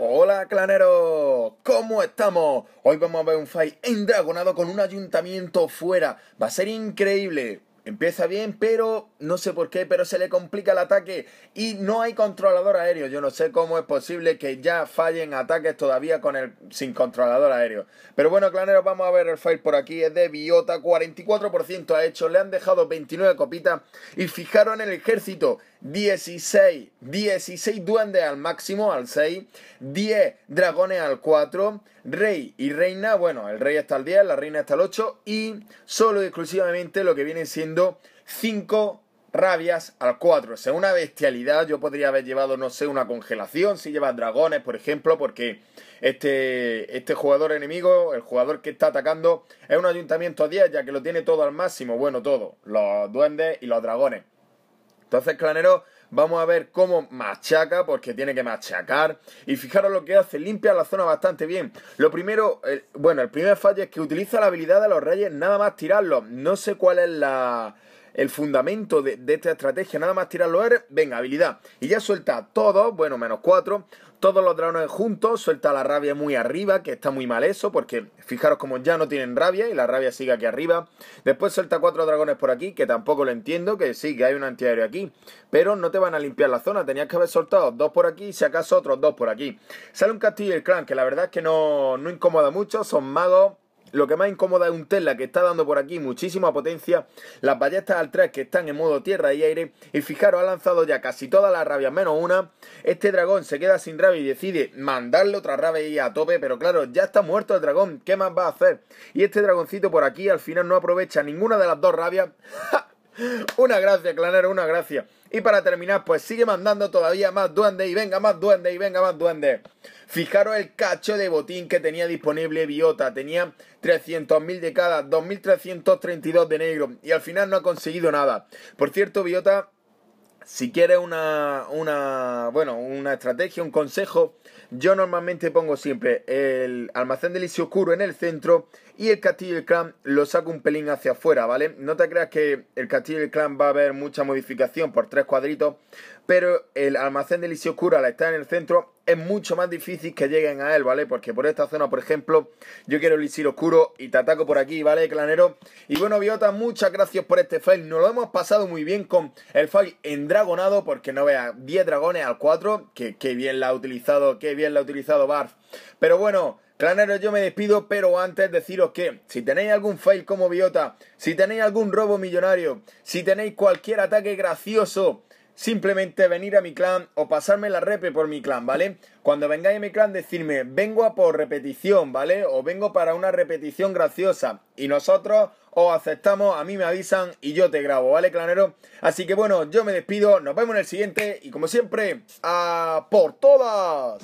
Hola clanero, ¿cómo estamos? Hoy vamos a ver un fight endragonado con un ayuntamiento fuera. Va a ser increíble. Empieza bien, pero no sé por qué, pero se le complica el ataque y no hay controlador aéreo. Yo no sé cómo es posible que ya fallen ataques todavía con el sin controlador aéreo. Pero bueno, claneros, vamos a ver el file por aquí. Es de Biota, 44% ha hecho, le han dejado 29 copitas y fijaron en el ejército 16, 16 duendes al máximo, al 6, 10 dragones al 4, Rey y reina, bueno, el rey está al 10, la reina está al 8 y solo y exclusivamente lo que vienen siendo 5 rabias al 4. O sea, una bestialidad. Yo podría haber llevado, no sé, una congelación. Si llevas dragones, por ejemplo, porque este, este jugador enemigo, el jugador que está atacando, es un ayuntamiento a 10, ya que lo tiene todo al máximo. Bueno, todo. Los duendes y los dragones. Entonces, Clanero, vamos a ver cómo machaca, porque tiene que machacar. Y fijaros lo que hace, limpia la zona bastante bien. Lo primero, bueno, el primer fallo es que utiliza la habilidad de los reyes nada más tirarlos. No sé cuál es el fundamento de, esta estrategia. Nada más tirarlo venga, habilidad. Y ya suelta todo, bueno, menos cuatro. Todos los dragones juntos, suelta la rabia muy arriba, que está muy mal eso, porque fijaros como ya no tienen rabia y la rabia sigue aquí arriba. Después suelta cuatro dragones por aquí, que tampoco lo entiendo, que sí, que hay un antiaéreo aquí, pero no te van a limpiar la zona, tenías que haber soltado dos por aquí y si acaso otros dos por aquí. Sale un castillo y el clan, que la verdad es que no, no incomoda mucho, son magos lo que más incómoda es un Tesla que está dando por aquí muchísima potencia, las ballestas al 3 que están en modo tierra y aire, y fijaros, ha lanzado ya casi todas las rabias menos una. Este dragón se queda sin rabia y decide mandarle otra rabia y a tope, pero claro, ya está muerto el dragón, ¿qué más va a hacer? Y este dragoncito por aquí al final no aprovecha ninguna de las dos rabias. ¡Ja! una gracia, clanero, una gracia. Y para terminar, pues sigue mandando todavía más duende y venga más duendes y venga más duendes. Fijaros el cacho de botín que tenía disponible Biota. Tenía 300.000 de cada, 2.332 de negro. Y al final no ha conseguido nada. Por cierto, Biota si quieres una, bueno, una estrategia, un consejo, yo normalmente pongo siempre el almacén de licio oscuro en el centro y el castillo del clan lo saco un pelín hacia afuera, ¿vale? No te creas que el castillo del clan va a haber mucha modificación por tres cuadritos, pero el almacén de Lisioscura oscuro al estar en el centro es mucho más difícil que lleguen a él, ¿vale? Porque por esta zona, por ejemplo, yo quiero el Isir Oscuro y te ataco por aquí, ¿vale, clanero? Y bueno, Biota, muchas gracias por este fail. Nos lo hemos pasado muy bien con el fail endragonado, porque no vea 10 dragones al 4. Que, bien la ha utilizado, qué bien la ha utilizado Barf. Pero bueno... clanero, yo me despido, pero antes deciros que si tenéis algún fail como Biota, si tenéis algún robo millonario, si tenéis cualquier ataque gracioso simplemente venir a mi clan o pasarme la repe por mi clan, ¿vale? Cuando vengáis a mi clan decirme, vengo a por repetición, ¿vale? O vengo para una repetición graciosa. Y nosotros os aceptamos, a mí me avisan y yo te grabo, ¿vale, clanero? Así que bueno, yo me despido, nos vemos en el siguiente y como siempre, a por todas.